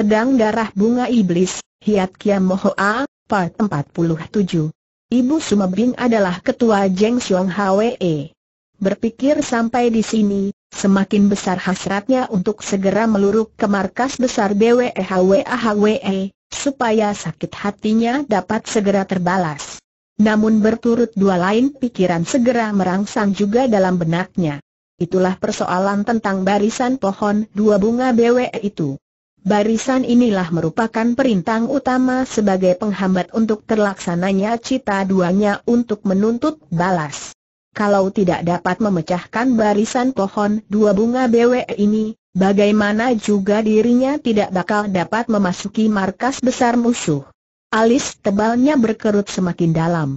Pedang Darah Bunga Iblis, Hiat Kiam Mohoa, Part 47. Ibu Sumebing adalah ketua Jeng Xiong Hwe. Berpikir sampai di sini, semakin besar hasratnya untuk segera meluruk ke markas besar BWEHWAHWE, supaya sakit hatinya dapat segera terbalas. Namun berturut dua lain pikiran segera merangsang juga dalam benaknya. Itulah persoalan tentang barisan pohon dua bunga BWE itu. Barisan inilah merupakan perintang utama sebagai penghambat untuk terlaksananya cita duanya untuk menuntut balas. Kalau tidak dapat memecahkan barisan pohon dua bunga BW ini, bagaimana juga dirinya tidak bakal dapat memasuki markas besar musuh. Alis tebalnya berkerut semakin dalam.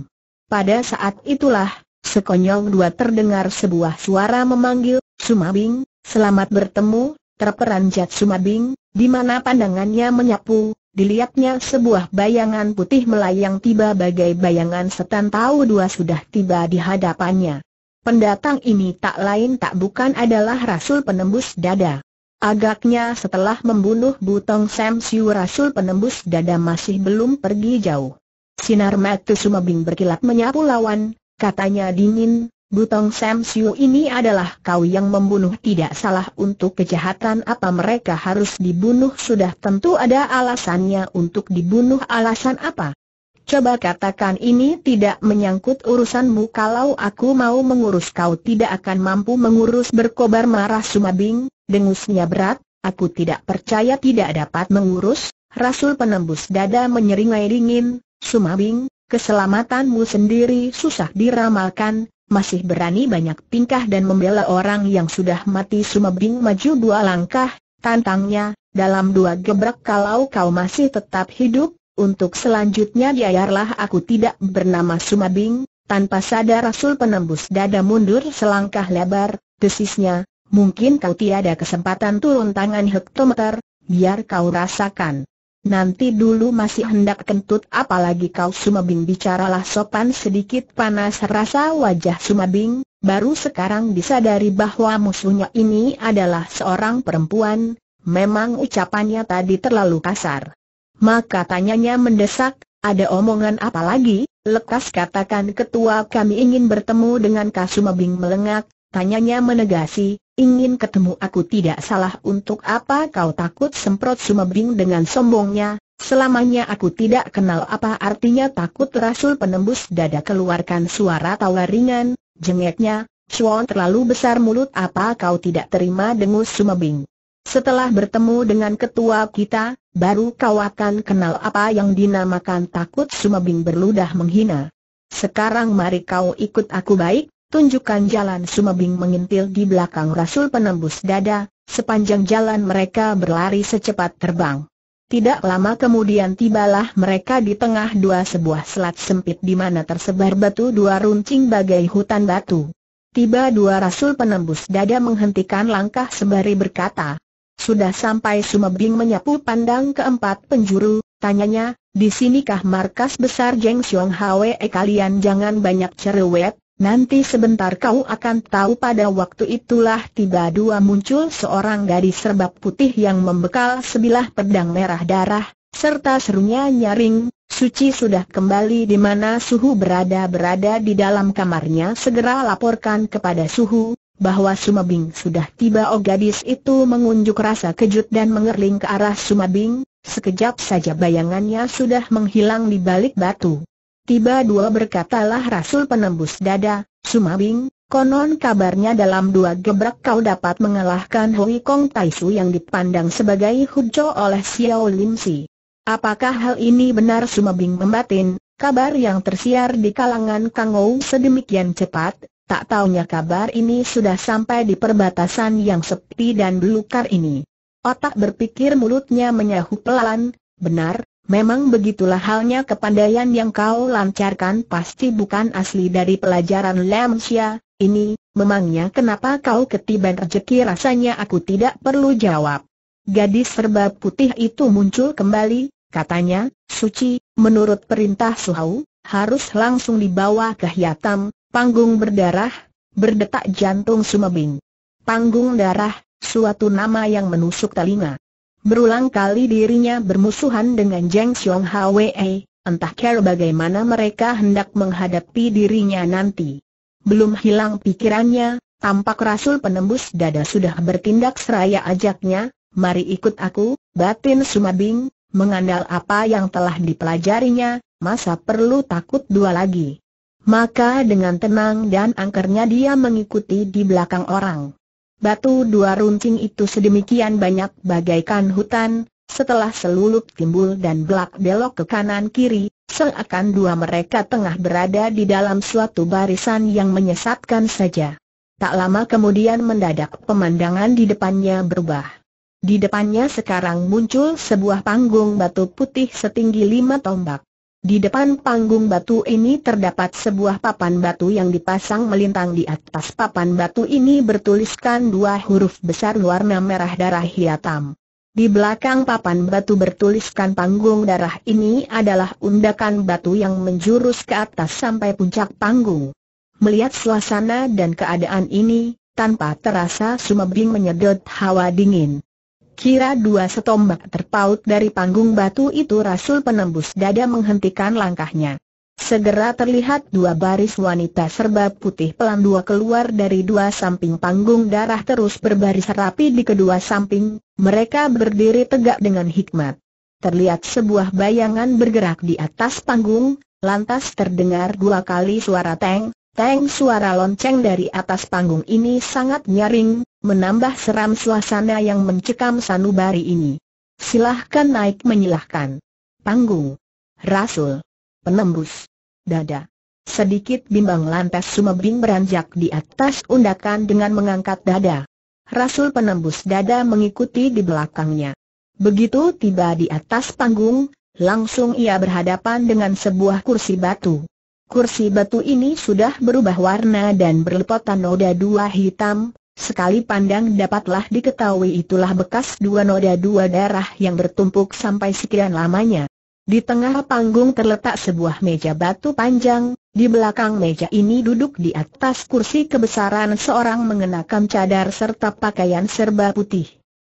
Pada saat itulah, sekonyong dua terdengar sebuah suara memanggil, Sumabing, selamat bertemu, terperanjat Sumabing, di mana pandangannya menyapu, dilihatnya sebuah bayangan putih melayang tiba bagai bayangan setan tahu dua sudah tiba di hadapannya. Pendatang ini tak lain tak bukan adalah Rasul Penembus Dada. Agaknya setelah membunuh Butong Sam Siu Rasul Penembus Dada masih belum pergi jauh. Sinar mata Sumabing berkilat menyapu lawan, katanya dingin, Butong Sam Siu ini adalah kau yang membunuh tidak salah untuk kejahatan apa mereka harus dibunuh sudah tentu ada alasannya untuk dibunuh alasan apa. Coba katakan ini tidak menyangkut urusanmu kalau aku mau mengurus kau tidak akan mampu mengurus berkobar marah Sumabing, dengusnya berat, aku tidak percaya tidak dapat mengurus, Rasul penembus dada menyeringai dingin, Sumabing, keselamatanmu sendiri susah diramalkan, masih berani banyak tingkah dan membela orang yang sudah mati Sumebing maju dua langkah, tantangnya, dalam dua gebrak kalau kau masih tetap hidup, untuk selanjutnya biarlah aku tidak bernama Sumabing, tanpa sadar Rasul penembus dada mundur selangkah lebar, desisnya, mungkin kau tiada kesempatan turun tangan hektometer, biar kau rasakan. Nanti dulu masih hendak kentut apalagi kau Sumabing bicaralah sopan sedikit panas rasa wajah Sumabing, baru sekarang disadari bahwa musuhnya ini adalah seorang perempuan, memang ucapannya tadi terlalu kasar. Maka tanyanya mendesak, ada omongan apa lagi? Lekas katakan ketua kami ingin bertemu dengan Kasumabing melengak, tanyanya menegasi, ingin ketemu aku tidak salah untuk apa kau takut semprot sumebing dengan sombongnya, selamanya aku tidak kenal apa artinya takut Rasul penembus dada keluarkan suara tawa ringan, jengeknya, Chuan terlalu besar mulut apa kau tidak terima dengus sumebing. Setelah bertemu dengan ketua kita, baru kau akan kenal apa yang dinamakan takut sumebing berludah menghina. Sekarang mari kau ikut aku baik, tunjukkan jalan Sumebing mengintil di belakang Rasul penembus dada, sepanjang jalan mereka berlari secepat terbang. Tidak lama kemudian tibalah mereka di tengah dua sebuah selat sempit di mana tersebar batu dua runcing bagai hutan batu. Tiba dua rasul penembus dada menghentikan langkah sebari berkata, Sudah sampai Sumebing menyapu pandang keempat penjuru, tanyanya, di sinikah markas besar Jeng Xiong Hwe kalian jangan banyak cerewet, Nanti sebentar kau akan tahu pada waktu itulah tiba dua muncul seorang gadis serbak putih yang membekal sebilah pedang merah darah, serta serunya nyaring, Suci sudah kembali di mana Suhu berada-berada di dalam kamarnya segera laporkan kepada Suhu, bahwa Sumabing sudah tiba oh gadis itu mengunjuk rasa kejut dan mengerling ke arah Sumabing, sekejap saja bayangannya sudah menghilang di balik batu. Tiba dua berkatalah Rasul penembus dada, Sumabing, konon kabarnya dalam dua gebrak kau dapat mengalahkan Hui Kong Taisu yang dipandang sebagai hujo oleh Xiao Lim Si. Apakah hal ini benar Sumabing membatin, kabar yang tersiar di kalangan Kang Ou sedemikian cepat, tak taunya kabar ini sudah sampai di perbatasan yang sepi dan belukar ini. Otak berpikir mulutnya menyahu pelan, benar, Memang begitulah halnya kepandaian yang kau lancarkan pasti bukan asli dari pelajaran Lemsia, ini, memangnya kenapa kau ketiban rezeki rasanya aku tidak perlu jawab. Gadis serba putih itu muncul kembali, katanya, suci, menurut perintah Suhau, harus langsung dibawa ke Hiatam, panggung berdarah, berdetak jantung sumabing. Panggung darah, suatu nama yang menusuk telinga. Berulang kali dirinya bermusuhan dengan Jeng Xiong Hwee, entah kira bagaimana mereka hendak menghadapi dirinya nanti. Belum hilang pikirannya, tampak Rasul penembus dada sudah bertindak seraya ajaknya, mari ikut aku, batin Sumabing, mengandal apa yang telah dipelajarinya, masa perlu takut dua lagi. Maka dengan tenang dan angkernya dia mengikuti di belakang orang. Batu dua runcing itu sedemikian banyak bagaikan hutan, setelah selulup timbul dan belak belok ke kanan kiri, seakan dua mereka tengah berada di dalam suatu barisan yang menyesatkan saja. Tak lama kemudian mendadak pemandangan di depannya berubah. Di depannya sekarang muncul sebuah panggung batu putih setinggi lima tombak. Di depan panggung batu ini terdapat sebuah papan batu yang dipasang melintang di atas papan batu ini bertuliskan dua huruf besar warna merah darah hitam. Di belakang papan batu bertuliskan panggung darah ini adalah undakan batu yang menjurus ke atas sampai puncak panggung. Melihat suasana dan keadaan ini, tanpa terasa Sumabing menyedot hawa dingin. Kira dua setombak terpaut dari panggung batu itu Rasul penembus dada menghentikan langkahnya. Segera terlihat dua baris wanita serba putih pelan dua keluar dari dua samping panggung darah terus berbaris rapi di kedua samping, mereka berdiri tegak dengan hikmat. Terlihat sebuah bayangan bergerak di atas panggung, lantas terdengar dua kali suara teng, Teng suara lonceng dari atas panggung ini sangat nyaring, menambah seram suasana yang mencekam sanubari ini. Silahkan naik menyilahkan. Panggung. Rasul. Penembus. Dada. Sedikit bimbang lantas Sumebing beranjak di atas undakan dengan mengangkat dada. Rasul penembus dada mengikuti di belakangnya. Begitu tiba di atas panggung, langsung ia berhadapan dengan sebuah kursi batu. Kursi batu ini sudah berubah warna dan berlepotan noda dua hitam, sekali pandang dapatlah diketahui itulah bekas dua noda dua darah yang bertumpuk sampai sekian lamanya. Di tengah panggung terletak sebuah meja batu panjang, di belakang meja ini duduk di atas kursi kebesaran seorang mengenakan cadar serta pakaian serba putih.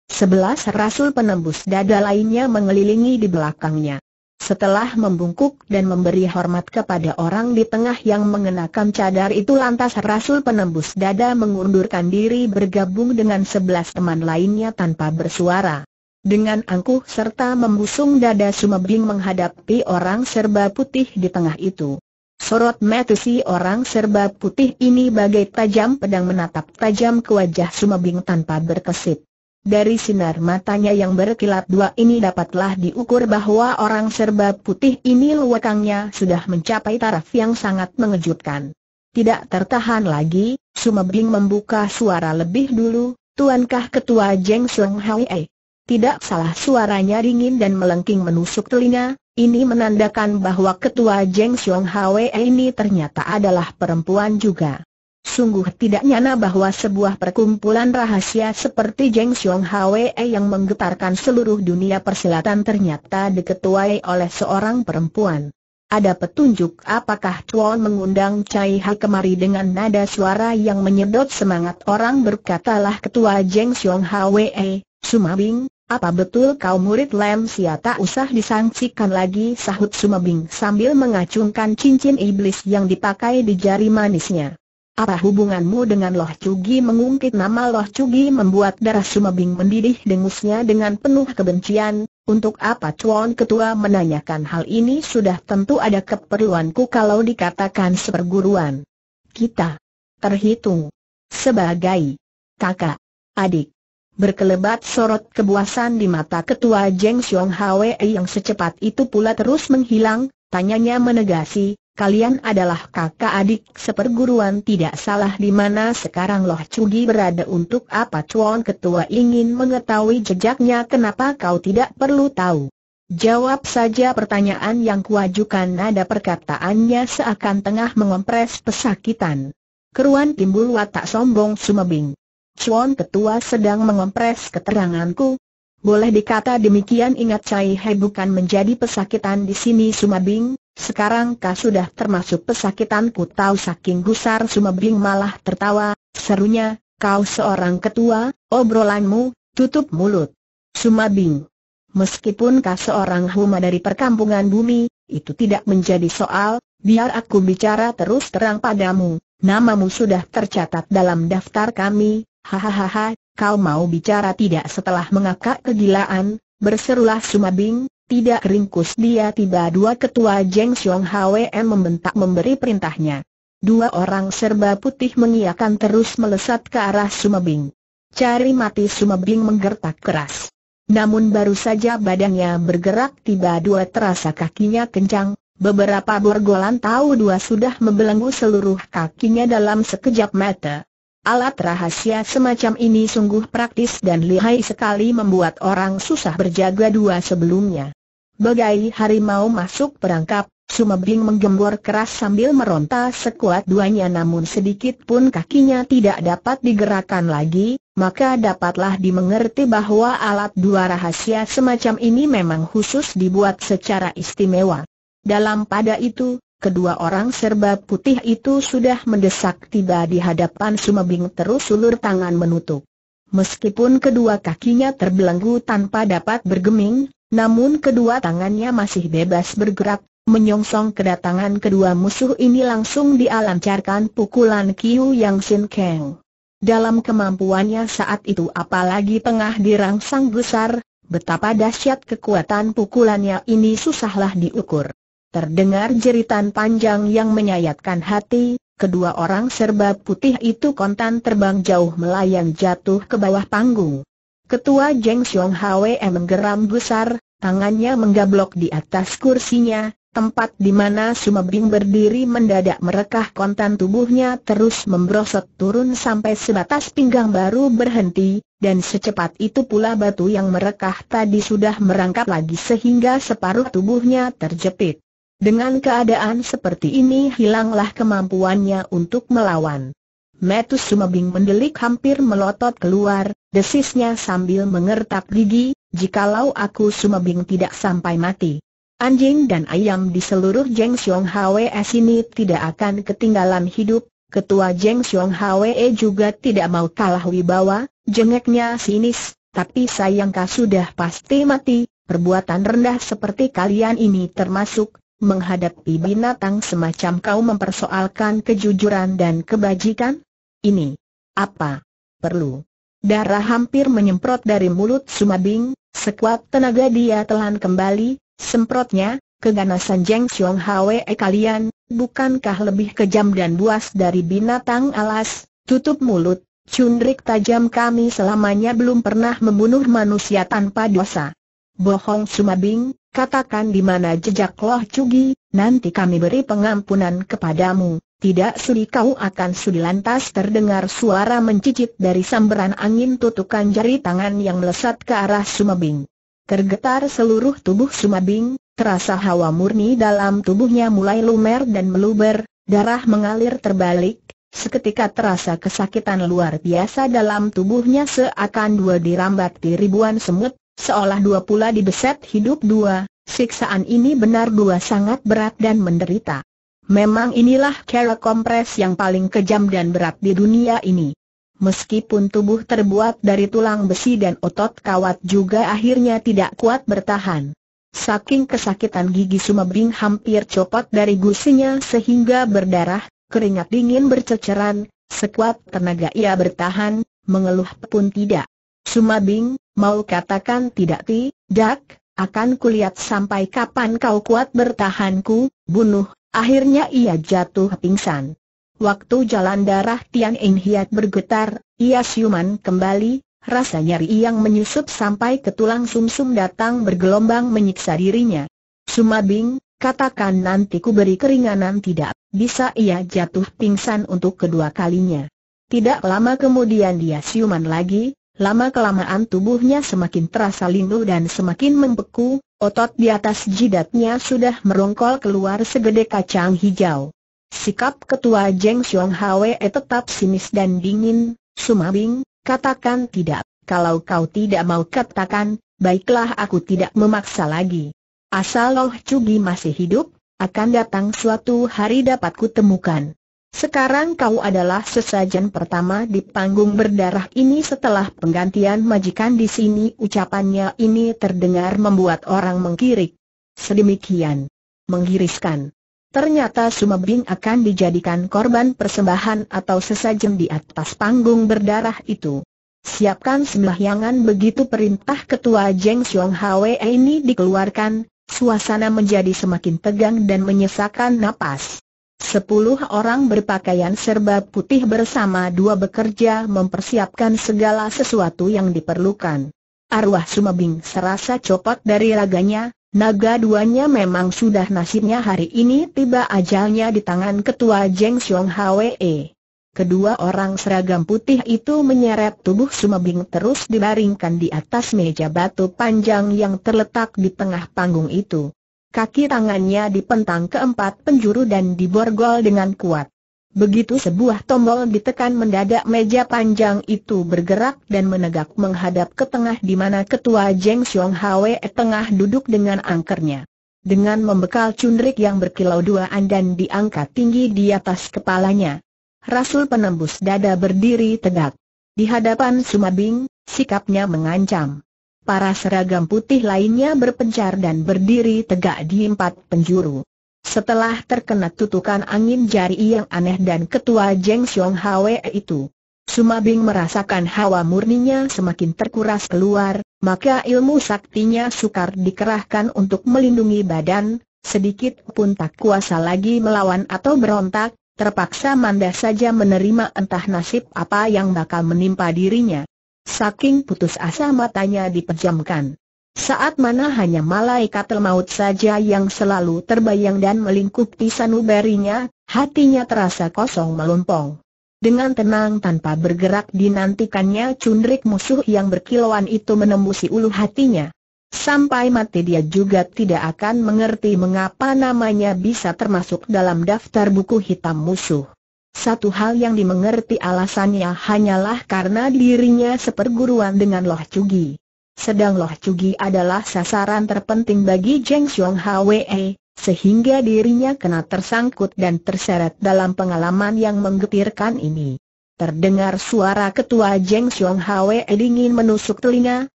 Sebelas rasul penembus dada lainnya mengelilingi di belakangnya. Setelah membungkuk dan memberi hormat kepada orang di tengah yang mengenakan cadar itu lantas Rasul penembus dada mengundurkan diri bergabung dengan sebelas teman lainnya tanpa bersuara. Dengan angkuh serta membusung dada Sumebing menghadapi orang serba putih di tengah itu. Sorot mata si orang serba putih ini bagai tajam pedang menatap tajam ke wajah Sumebing tanpa berkesit. Dari sinar matanya yang berkilat dua ini dapatlah diukur bahwa orang serba putih ini luwekangnya sudah mencapai taraf yang sangat mengejutkan. Tidak tertahan lagi, Sumebing membuka suara lebih dulu, Tuankah Ketua Jeng Seng e. Tidak salah suaranya dingin dan melengking menusuk telinga, ini menandakan bahwa Ketua Jeng Seng e ini ternyata adalah perempuan juga. Sungguh tidak nyana bahwa sebuah perkumpulan rahasia seperti Jeng Xiong Hwe yang menggetarkan seluruh dunia persilatan ternyata diketuai oleh seorang perempuan. Ada petunjuk apakah Chuan mengundang Chai Ha kemari dengan nada suara yang menyedot semangat orang berkatalah ketua Jeng Xiong Hwe, Sumabing, apa betul kau murid Lam Sia tak usah disangsikan lagi sahut Sumabing sambil mengacungkan cincin iblis yang dipakai di jari manisnya. Apa hubunganmu dengan Loh Cugi mengungkit nama Loh Cugi membuat darah Sumabing mendidih dengusnya dengan penuh kebencian, untuk apa Chuan Ketua menanyakan hal ini sudah tentu ada keperluanku kalau dikatakan seperguruan. Kita terhitung sebagai kakak, adik. Berkelebat sorot kebuasan di mata ketua Jeng Xiong Hwe yang secepat itu pula terus menghilang, tanyanya menegasi, kalian adalah kakak adik seperguruan tidak salah di mana sekarang Loh Cugi berada untuk apa Cuan Ketua ingin mengetahui jejaknya kenapa kau tidak perlu tahu. Jawab saja pertanyaan yang kuajukan nada perkataannya seakan tengah mengompres pesakitan. Keruan timbul watak sombong sumebing. Cuan Ketua sedang mengompres keteranganku, boleh dikata demikian ingat Cai He bukan menjadi pesakitan di sini Sumabing, sekarang kau sudah termasuk pesakitanku tahu saking gusar Sumebing malah tertawa, serunya, kau seorang ketua, obrolanmu, tutup mulut. Sumabing. Meskipun kau seorang huma dari perkampungan bumi, itu tidak menjadi soal, biar aku bicara terus terang padamu, namamu sudah tercatat dalam daftar kami, hahaha, kau mau bicara tidak setelah mengakak kegilaan, berserulah Sumabing, tidak ringkus dia tiba dua ketua Jeng Xiong HWM membentak memberi perintahnya. Dua orang serba putih mengiakan terus melesat ke arah Sumebing. Cari mati Sumebing menggertak keras. Namun baru saja badannya bergerak tiba dua terasa kakinya kencang, beberapa borgolan tahu dua sudah membelenggu seluruh kakinya dalam sekejap mata. Alat rahasia semacam ini sungguh praktis dan lihai sekali membuat orang susah berjaga dua sebelumnya. Bagai harimau masuk perangkap, Sumebing menggembor keras sambil meronta sekuat duanya namun sedikit pun kakinya tidak dapat digerakkan lagi, maka dapatlah dimengerti bahwa alat dua rahasia semacam ini memang khusus dibuat secara istimewa. Dalam pada itu, Kedua orang serba putih itu sudah mendesak tiba di hadapan Sumebing terus ulur tangan menutup. Meskipun kedua kakinya terbelenggu tanpa dapat bergeming, namun kedua tangannya masih bebas bergerak, menyongsong kedatangan kedua musuh ini langsung dialancarkan pukulan Kiu Yang Sin Kang. Dalam kemampuannya saat itu apalagi tengah dirangsang besar, betapa dahsyat kekuatan pukulannya ini susahlah diukur. Terdengar jeritan panjang yang menyayatkan hati, kedua orang serba putih itu kontan terbang jauh melayang jatuh ke bawah panggung. Ketua Jeng Xiong Hwe menggeram besar, tangannya menggablok di atas kursinya, tempat di mana Bing berdiri mendadak merekah kontan tubuhnya terus membrosot turun sampai sebatas pinggang baru berhenti, dan secepat itu pula batu yang merekah tadi sudah merangkap lagi sehingga separuh tubuhnya terjepit. Dengan keadaan seperti ini hilanglah kemampuannya untuk melawan. Metus Sumabing mendelik hampir melotot keluar, desisnya sambil mengertak gigi, jikalau aku Sumabing tidak sampai mati. Anjing dan ayam di seluruh Jeng Xiong Hwe ini tidak akan ketinggalan hidup, ketua Jeng Xiong HWE juga tidak mau kalah wibawa, jengeknya sinis, tapi sayangkah sudah pasti mati, perbuatan rendah seperti kalian ini termasuk, menghadapi binatang semacam kau mempersoalkan kejujuran dan kebajikan? Ini. Apa? Perlu. Darah hampir menyemprot dari mulut Sumabing, sekuat tenaga dia telan kembali, semprotnya, keganasan Jeng Xiong Hwe e kalian, bukankah lebih kejam dan buas dari binatang alas, tutup mulut, cundrik tajam kami selamanya belum pernah membunuh manusia tanpa dosa. Bohong Sumabing, katakan di mana jejak Loh Cugi, nanti kami beri pengampunan kepadamu. Tidak sudi kau akan sudi lantas terdengar suara mencicit dari sambaran angin tutukan jari tangan yang melesat ke arah Sumabing. Tergetar seluruh tubuh Sumabing, terasa hawa murni dalam tubuhnya mulai lumer dan meluber, darah mengalir terbalik, Seketika terasa kesakitan luar biasa dalam tubuhnya seakan dua dirambat di ribuan semut, seolah dua pula dibeset hidup dua, siksaan ini benar dua sangat berat dan menderita. Memang inilah cara kompres yang paling kejam dan berat di dunia ini. Meskipun tubuh terbuat dari tulang besi dan otot kawat juga akhirnya tidak kuat bertahan. Saking kesakitan gigi Sumabing hampir copot dari gusinya sehingga berdarah, keringat dingin berceceran, sekuat tenaga ia bertahan, mengeluh pun tidak. Sumabing, mau katakan tidak ti, dak, akan kulihat sampai kapan kau kuat bertahanku, bunuh Akhirnya ia jatuh pingsan. Waktu jalan darah Tian Eng Hiat bergetar, ia siuman kembali, rasa nyeri yang menyusup sampai ke tulang sumsum datang bergelombang menyiksa dirinya. Sumabing, katakan nanti ku beri keringanan tidak, bisa ia jatuh pingsan untuk kedua kalinya. Tidak lama kemudian dia siuman lagi, Lama-kelamaan tubuhnya semakin terasa lindu dan semakin membeku, otot di atas jidatnya sudah merongkol keluar segede kacang hijau. Sikap ketua Jeng Xiong Hwe e tetap sinis dan dingin, Sumabing, katakan tidak. Kalau kau tidak mau katakan, baiklah aku tidak memaksa lagi. Asal Loh Cugi masih hidup, akan datang suatu hari dapat kutemukan. Sekarang kau adalah sesajen pertama di panggung berdarah ini setelah penggantian majikan di sini ucapannya ini terdengar membuat orang mengkirik. Sedemikian. Menggiriskan. Ternyata Sumabing akan dijadikan korban persembahan atau sesajen di atas panggung berdarah itu. Siapkan sembahyangan begitu perintah ketua Jeng Xiong Hwe ini dikeluarkan, suasana menjadi semakin tegang dan menyesakan napas. Sepuluh orang berpakaian serba putih bersama dua bekerja mempersiapkan segala sesuatu yang diperlukan. Arwah Sumabing serasa copot dari raganya, naga duanya memang sudah nasibnya hari ini tiba ajalnya di tangan ketua Jeng Xiong Hwe. Kedua orang seragam putih itu menyeret tubuh Sumabing terus dibaringkan di atas meja batu panjang yang terletak di tengah panggung itu. Kaki tangannya dipentang ke empat penjuru dan diborgol dengan kuat. Begitu sebuah tombol ditekan mendadak meja panjang itu bergerak dan menegak menghadap ke tengah di mana ketua Jeng Xiong Hwe tengah duduk dengan angkernya. Dengan membekal cundrik yang berkilau duaan dan diangkat tinggi di atas kepalanya. Rasul penembus dada berdiri tegak. Di hadapan Sumabing, sikapnya mengancam para seragam putih lainnya berpencar dan berdiri tegak di empat penjuru. Setelah terkena tutukan angin jari yang aneh dan ketua Jeng Xiong Hwe itu, Sumabing merasakan hawa murninya semakin terkuras keluar, maka ilmu saktinya sukar dikerahkan untuk melindungi badan, sedikit pun tak kuasa lagi melawan atau berontak, terpaksa mandah saja menerima entah nasib apa yang bakal menimpa dirinya. Saking putus asa matanya dipejamkan. Saat mana hanya malaikat maut saja yang selalu terbayang dan melingkupi sanubarinya, hatinya terasa kosong melompong. Dengan tenang tanpa bergerak dinantikannya cundrik musuh yang berkilauan itu menembusi ulu hatinya. Sampai mati dia juga tidak akan mengerti mengapa namanya bisa termasuk dalam daftar buku hitam musuh. Satu hal yang dimengerti alasannya hanyalah karena dirinya seperguruan dengan Loh Cugi. Sedang Loh Cugi adalah sasaran terpenting bagi Jeng Xiong Hwe, sehingga dirinya kena tersangkut dan terseret dalam pengalaman yang menggetirkan ini. Terdengar suara ketua Jeng Xiong Hwe dingin menusuk telinga,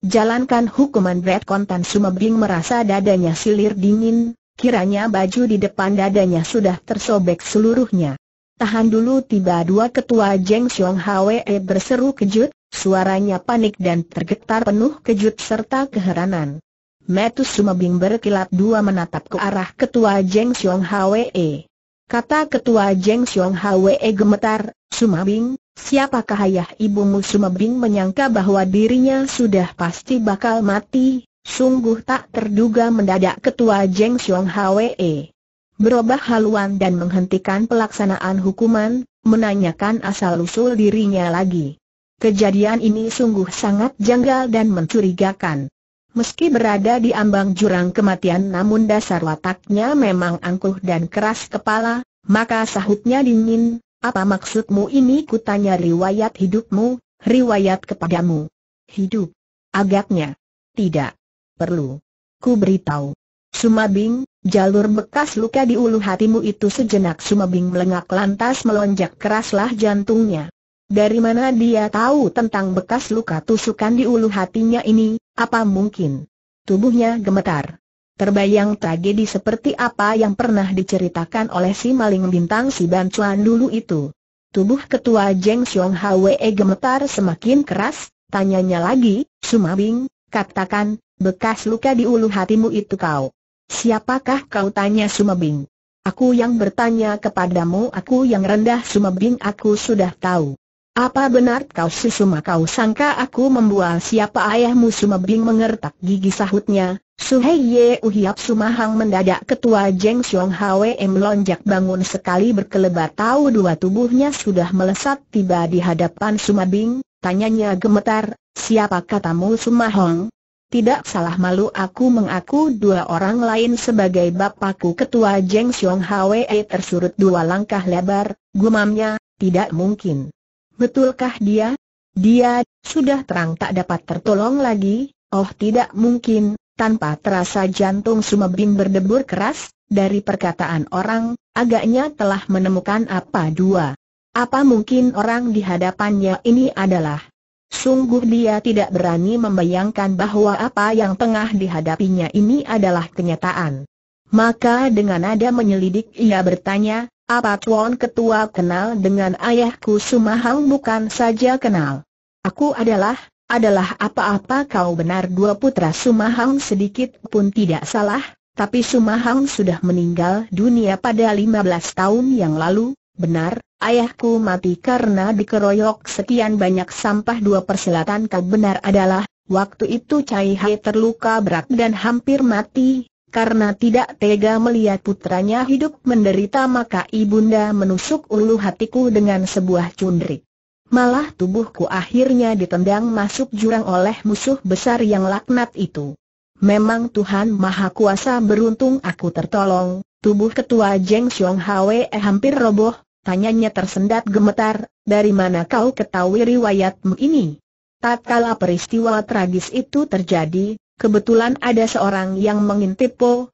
jalankan hukuman Red Kontan Sumabing merasa dadanya silir dingin, kiranya baju di depan dadanya sudah tersobek seluruhnya. Tahan dulu tiba dua ketua Jeng Xiong Hwe eh, berseru kejut, suaranya panik dan tergetar penuh kejut serta keheranan. Metus Sumabing berkilat dua menatap ke arah ketua Jeng Xiong Hwe. Eh. Kata ketua Jeng Xiong Hwe eh, gemetar, Sumabing, siapakah ayah ibumu Sumabing menyangka bahwa dirinya sudah pasti bakal mati, sungguh tak terduga mendadak ketua Jeng Xiong Hwe berubah haluan dan menghentikan pelaksanaan hukuman, menanyakan asal-usul dirinya lagi. Kejadian ini sungguh sangat janggal dan mencurigakan. Meski berada di ambang jurang kematian namun dasar wataknya memang angkuh dan keras kepala, maka sahutnya dingin, apa maksudmu ini kutanya riwayat hidupmu, riwayat kepadamu. Hidup. Agaknya. Tidak. Perlu. Ku beritahu. Sumabing, Jalur bekas luka di ulu hatimu itu sejenak sumbing melengak lantas melonjak keraslah jantungnya. Dari mana dia tahu tentang bekas luka tusukan di ulu hatinya ini, apa mungkin? Tubuhnya gemetar. Terbayang tragedi seperti apa yang pernah diceritakan oleh si maling bintang si Ban dulu itu. Tubuh ketua Jeng Xiong Hwe gemetar semakin keras, tanyanya lagi, Sumabing, katakan, bekas luka di ulu hatimu itu kau Siapakah kau tanya Sumebing? Aku yang bertanya kepadamu aku yang rendah Sumebing aku sudah tahu. Apa benar kau si Suma kau sangka aku membual siapa ayahmu Sumebing mengertak gigi sahutnya, Suhei Ye Uhiap Sumahang mendadak ketua Jeng Siong HWM lonjak bangun sekali berkelebat tahu dua tubuhnya sudah melesat tiba di hadapan Sumabing, tanyanya gemetar, siapa katamu Sumahang? Tidak salah malu aku mengaku dua orang lain sebagai bapakku ketua Jeng Xiong Hwe e tersurut dua langkah lebar, gumamnya, tidak mungkin. Betulkah dia? Dia, sudah terang tak dapat tertolong lagi, oh tidak mungkin, tanpa terasa jantung Sumebing berdebur keras, dari perkataan orang, agaknya telah menemukan apa dua. Apa mungkin orang di hadapannya ini adalah Sungguh dia tidak berani membayangkan bahwa apa yang tengah dihadapinya ini adalah kenyataan. Maka dengan nada menyelidik ia bertanya, apa Tuan Ketua kenal dengan ayahku Sumahang bukan saja kenal? Aku adalah, adalah apa-apa kau benar dua putra Sumahang sedikit pun tidak salah, tapi Sumahang sudah meninggal dunia pada 15 tahun yang lalu, benar, ayahku mati karena dikeroyok sekian banyak sampah dua persilatan kau benar adalah, waktu itu Cai Hai terluka berat dan hampir mati, karena tidak tega melihat putranya hidup menderita maka ibunda menusuk ulu hatiku dengan sebuah cundrik. Malah tubuhku akhirnya ditendang masuk jurang oleh musuh besar yang laknat itu. Memang Tuhan Maha Kuasa beruntung aku tertolong, tubuh ketua Jeng Xiong Hwe hampir roboh, Tanyanya tersendat gemetar, dari mana kau ketahui riwayatmu ini? Tatkala peristiwa tragis itu terjadi, kebetulan ada seorang yang mengintip Po,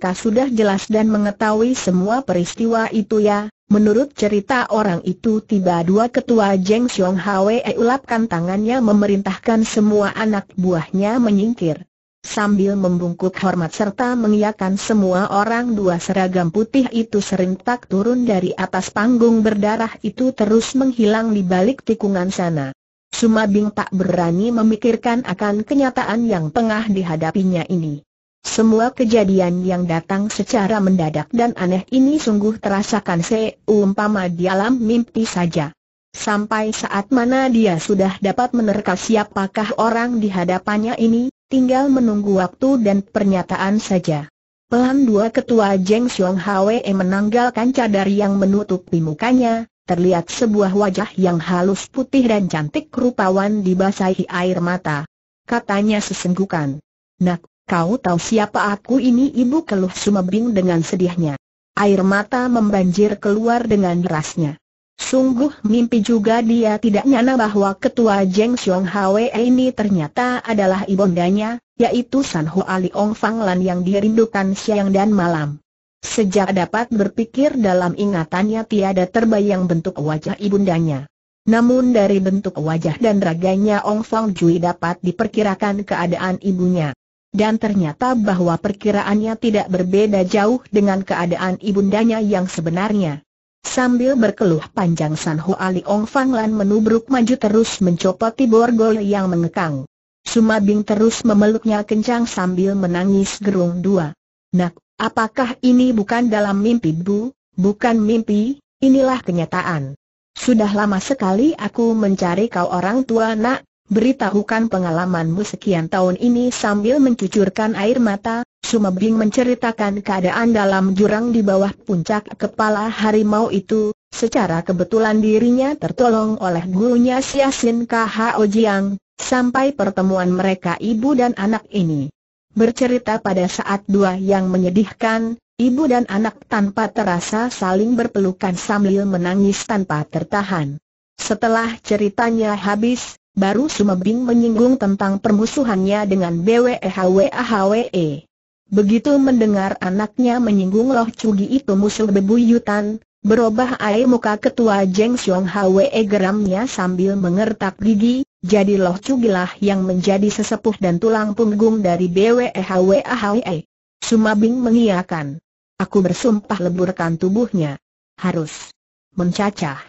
kau sudah jelas dan mengetahui semua peristiwa itu ya? Menurut cerita orang itu tiba dua ketua Jeng Xiong Hwe ulapkan tangannya memerintahkan semua anak buahnya menyingkir sambil membungkuk hormat serta mengiakan semua orang dua seragam putih itu serentak turun dari atas panggung berdarah itu terus menghilang di balik tikungan sana. Sumabing tak berani memikirkan akan kenyataan yang tengah dihadapinya ini. Semua kejadian yang datang secara mendadak dan aneh ini sungguh terasakan seumpama di alam mimpi saja. Sampai saat mana dia sudah dapat menerka siapakah orang di hadapannya ini, tinggal menunggu waktu dan pernyataan saja. Pelan dua ketua Jeng Xiong Hwe menanggalkan cadar yang menutupi mukanya, terlihat sebuah wajah yang halus putih dan cantik rupawan dibasahi air mata. Katanya sesenggukan. Nak, kau tahu siapa aku ini ibu keluh sumebing dengan sedihnya. Air mata membanjir keluar dengan derasnya. Sungguh mimpi juga dia tidak nyana bahwa ketua Jeng Xiong Hwe ini ternyata adalah ibundanya, yaitu San Ong Liong lan yang dirindukan siang dan malam. Sejak dapat berpikir dalam ingatannya tiada terbayang bentuk wajah ibundanya. Namun dari bentuk wajah dan raganya Ong Fang Jui dapat diperkirakan keadaan ibunya. Dan ternyata bahwa perkiraannya tidak berbeda jauh dengan keadaan ibundanya yang sebenarnya. Sambil berkeluh panjang San Ali Ong Fang Lan menubruk maju terus mencopoti borgol yang mengekang. Suma Bing terus memeluknya kencang sambil menangis gerung dua. Nak, apakah ini bukan dalam mimpi bu? Bukan mimpi, inilah kenyataan. Sudah lama sekali aku mencari kau orang tua nak, beritahukan pengalamanmu sekian tahun ini sambil mencucurkan air mata, Sumabing menceritakan keadaan dalam jurang di bawah puncak kepala harimau itu, secara kebetulan dirinya tertolong oleh gurunya Siasin KH Ojiang, sampai pertemuan mereka ibu dan anak ini. Bercerita pada saat dua yang menyedihkan, ibu dan anak tanpa terasa saling berpelukan sambil menangis tanpa tertahan. Setelah ceritanya habis, Baru Sumebing menyinggung tentang permusuhannya dengan BWEHWAHWE. E. Begitu mendengar anaknya menyinggung Loh Cugi itu musuh bebuyutan, berubah air muka ketua Jeng Xiong Hwe geramnya sambil mengertak gigi, jadi Loh Cugilah yang menjadi sesepuh dan tulang punggung dari BWEHWAHWE. Sumabing mengiakan. Aku bersumpah leburkan tubuhnya. Harus mencacah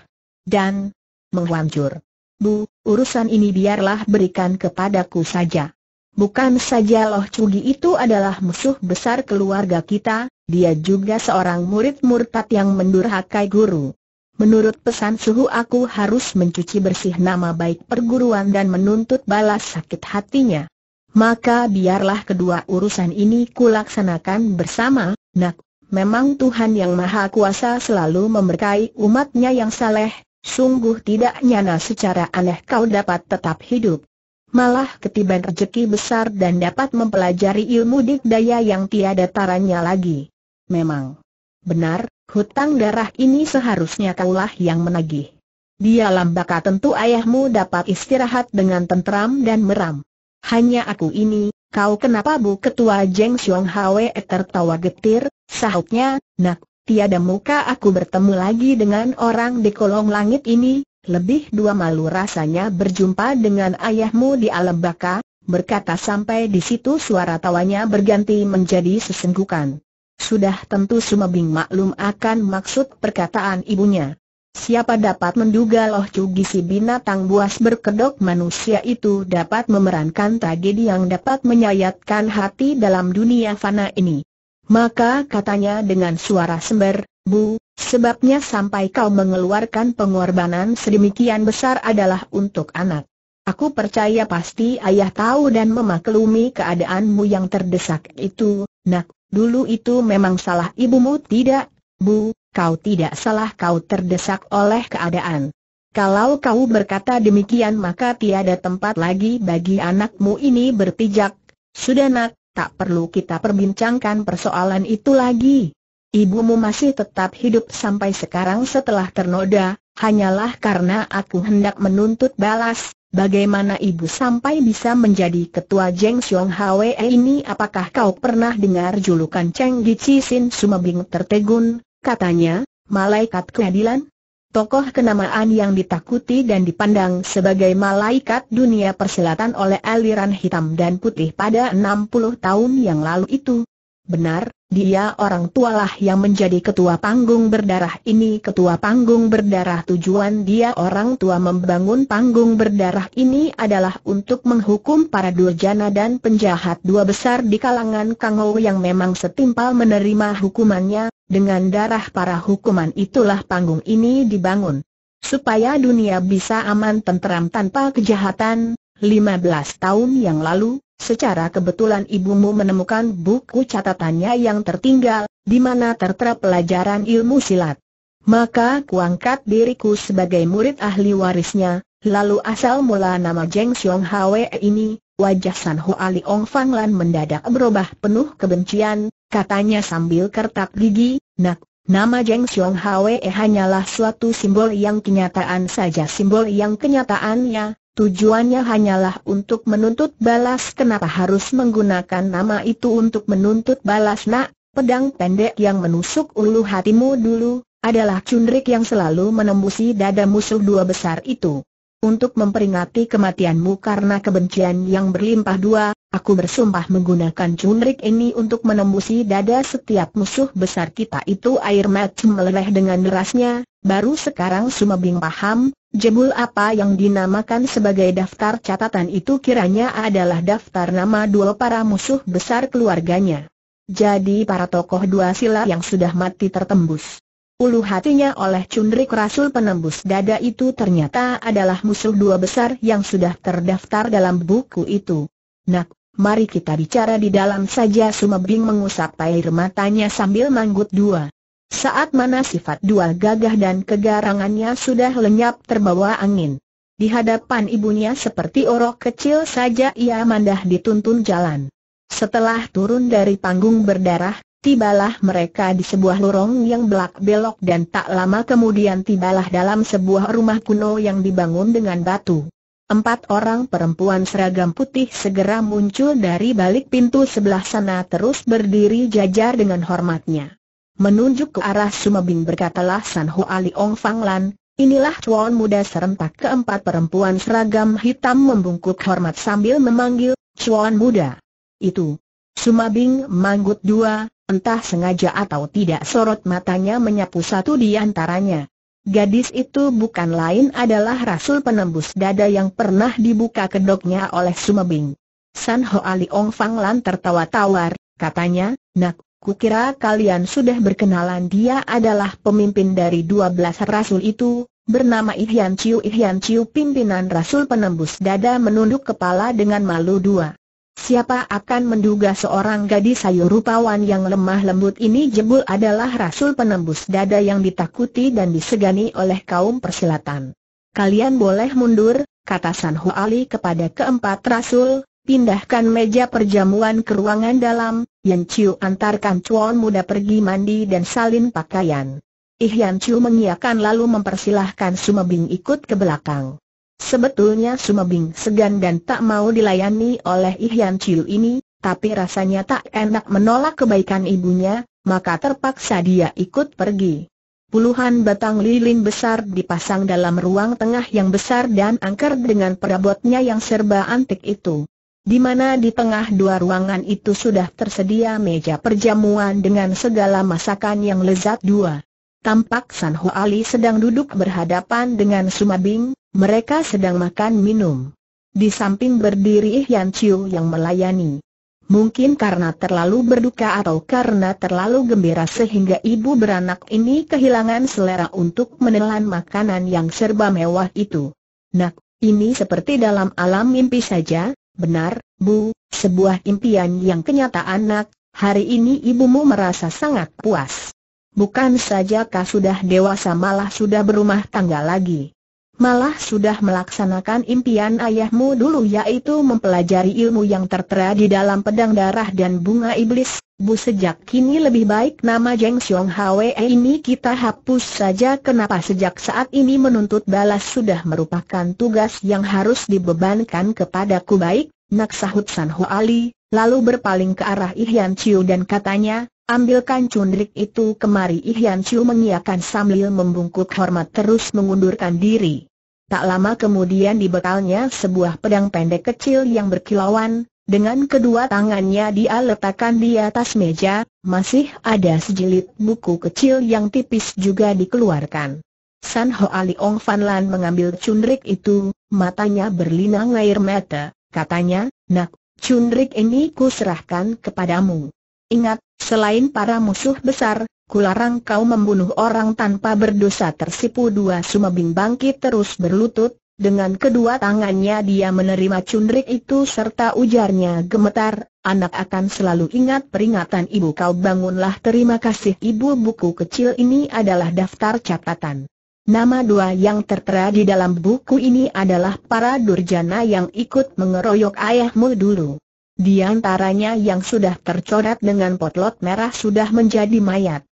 dan menghancur. Bu, urusan ini biarlah berikan kepadaku saja. Bukan saja Loh Cugi itu adalah musuh besar keluarga kita, dia juga seorang murid murtad yang mendurhakai guru. Menurut pesan suhu aku harus mencuci bersih nama baik perguruan dan menuntut balas sakit hatinya. Maka biarlah kedua urusan ini kulaksanakan bersama, nak. Memang Tuhan Yang Maha Kuasa selalu memberkai umatnya yang saleh, Sungguh tidak nyana secara aneh kau dapat tetap hidup. Malah ketiban rezeki besar dan dapat mempelajari ilmu dikdaya yang tiada taranya lagi. Memang. Benar, hutang darah ini seharusnya kaulah yang menagih. Di alam baka tentu ayahmu dapat istirahat dengan tentram dan meram. Hanya aku ini, kau kenapa bu ketua Jeng Xiong Hwe tertawa getir, sahutnya, nak, tiada muka aku bertemu lagi dengan orang di kolong langit ini, lebih dua malu rasanya berjumpa dengan ayahmu di alam baka, berkata sampai di situ suara tawanya berganti menjadi sesenggukan. Sudah tentu semua bing maklum akan maksud perkataan ibunya. Siapa dapat menduga loh cugi si binatang buas berkedok manusia itu dapat memerankan tragedi yang dapat menyayatkan hati dalam dunia fana ini. Maka katanya dengan suara sember, Bu, sebabnya sampai kau mengeluarkan pengorbanan sedemikian besar adalah untuk anak. Aku percaya pasti ayah tahu dan memaklumi keadaanmu yang terdesak itu, nak, dulu itu memang salah ibumu tidak, Bu, kau tidak salah kau terdesak oleh keadaan. Kalau kau berkata demikian maka tiada tempat lagi bagi anakmu ini berpijak. Sudah nak, tak perlu kita perbincangkan persoalan itu lagi. Ibumu masih tetap hidup sampai sekarang setelah ternoda, hanyalah karena aku hendak menuntut balas. Bagaimana ibu sampai bisa menjadi ketua Jeng Xiong Hwe ini? Apakah kau pernah dengar julukan Cheng Gichi Sin Sumabing tertegun? Katanya, malaikat keadilan? tokoh kenamaan yang ditakuti dan dipandang sebagai malaikat dunia persilatan oleh aliran hitam dan putih pada 60 tahun yang lalu itu. Benar, dia orang tualah yang menjadi ketua panggung berdarah ini Ketua panggung berdarah tujuan dia orang tua membangun panggung berdarah ini adalah untuk menghukum para durjana dan penjahat dua besar di kalangan Kangou yang memang setimpal menerima hukumannya dengan darah para hukuman itulah panggung ini dibangun. Supaya dunia bisa aman tenteram tanpa kejahatan, 15 tahun yang lalu, secara kebetulan ibumu menemukan buku catatannya yang tertinggal, di mana tertera pelajaran ilmu silat. Maka kuangkat diriku sebagai murid ahli warisnya, lalu asal mula nama Jeng Xiong Hwe ini, wajah San Hoa Liong Fang Lan mendadak berubah penuh kebencian, Katanya sambil kertak gigi, nak, nama Jeng Xiong Hwe hanyalah suatu simbol yang kenyataan saja simbol yang kenyataannya, tujuannya hanyalah untuk menuntut balas kenapa harus menggunakan nama itu untuk menuntut balas nak, pedang pendek yang menusuk ulu hatimu dulu, adalah cundrik yang selalu menembusi dada musuh dua besar itu untuk memperingati kematianmu karena kebencian yang berlimpah dua, aku bersumpah menggunakan cunrik ini untuk menembusi dada setiap musuh besar kita itu air mata meleleh dengan derasnya, baru sekarang Sumabing paham, jebul apa yang dinamakan sebagai daftar catatan itu kiranya adalah daftar nama dua para musuh besar keluarganya. Jadi para tokoh dua sila yang sudah mati tertembus. Ulu hatinya oleh cundrik rasul penembus dada itu ternyata adalah musuh dua besar yang sudah terdaftar dalam buku itu. Nak, mari kita bicara di dalam saja Sumebing mengusap air matanya sambil manggut dua. Saat mana sifat dua gagah dan kegarangannya sudah lenyap terbawa angin. Di hadapan ibunya seperti orok kecil saja ia mandah dituntun jalan. Setelah turun dari panggung berdarah, Tibalah mereka di sebuah lorong yang belak-belok dan tak lama kemudian tibalah dalam sebuah rumah kuno yang dibangun dengan batu. Empat orang perempuan seragam putih segera muncul dari balik pintu sebelah sana terus berdiri jajar dengan hormatnya. Menunjuk ke arah Sumabing berkatalah San Ali Ong Fang Lan, inilah cuan muda serentak keempat perempuan seragam hitam membungkuk hormat sambil memanggil, cuan muda. Itu. Sumabing manggut dua, Entah sengaja atau tidak sorot matanya menyapu satu di antaranya. Gadis itu bukan lain adalah rasul penembus dada yang pernah dibuka kedoknya oleh Sumebing. San Ali Ong Fang Lan tertawa tawar, katanya, Nak, kukira kalian sudah berkenalan dia adalah pemimpin dari dua belas rasul itu, bernama Ihyan Chiu Ihyan Chiu pimpinan rasul penembus dada menunduk kepala dengan malu dua. Siapa akan menduga seorang gadis sayur rupawan yang lemah lembut ini jebul adalah rasul penembus dada yang ditakuti dan disegani oleh kaum persilatan. Kalian boleh mundur, kata San Ali kepada keempat rasul, pindahkan meja perjamuan ke ruangan dalam, Yan Chiu antarkan cuan muda pergi mandi dan salin pakaian. Yan Chiu mengiakan lalu mempersilahkan Sumabing ikut ke belakang. Sebetulnya Sumabing segan dan tak mau dilayani oleh Ihyan Chiu ini, tapi rasanya tak enak menolak kebaikan ibunya, maka terpaksa dia ikut pergi. Puluhan batang lilin besar dipasang dalam ruang tengah yang besar dan angker dengan perabotnya yang serba antik itu. Di mana di tengah dua ruangan itu sudah tersedia meja perjamuan dengan segala masakan yang lezat dua. Tampak San Ho Ali sedang duduk berhadapan dengan Sumabing, mereka sedang makan minum. Di samping berdiri Yan Chiu yang melayani. Mungkin karena terlalu berduka atau karena terlalu gembira sehingga ibu beranak ini kehilangan selera untuk menelan makanan yang serba mewah itu. Nak, ini seperti dalam alam mimpi saja, benar, Bu, sebuah impian yang kenyataan nak, hari ini ibumu merasa sangat puas. Bukan saja kau sudah dewasa malah sudah berumah tangga lagi malah sudah melaksanakan impian ayahmu dulu yaitu mempelajari ilmu yang tertera di dalam pedang darah dan bunga iblis. Bu sejak kini lebih baik nama Jeng Xiong Hwe ini kita hapus saja kenapa sejak saat ini menuntut balas sudah merupakan tugas yang harus dibebankan kepadaku baik, Naksahut San Ho Ali, lalu berpaling ke arah Ihyan Chiu dan katanya, Ambilkan cundrik itu kemari Ihyan Chiu mengiakan sambil membungkuk hormat terus mengundurkan diri. Tak lama kemudian dibekalnya sebuah pedang pendek kecil yang berkilauan, dengan kedua tangannya dia letakkan di atas meja, masih ada sejilid buku kecil yang tipis juga dikeluarkan. San Ali Ong Fan Lan mengambil cundrik itu, matanya berlinang air mata, katanya, nak, cundrik ini kuserahkan kepadamu. Ingat, selain para musuh besar, kularang kau membunuh orang tanpa berdosa tersipu dua sumabing bangkit terus berlutut, dengan kedua tangannya dia menerima cundrik itu serta ujarnya gemetar, anak akan selalu ingat peringatan ibu kau bangunlah terima kasih ibu buku kecil ini adalah daftar catatan. Nama dua yang tertera di dalam buku ini adalah para durjana yang ikut mengeroyok ayahmu dulu. Di antaranya yang sudah tercoret dengan potlot merah sudah menjadi mayat.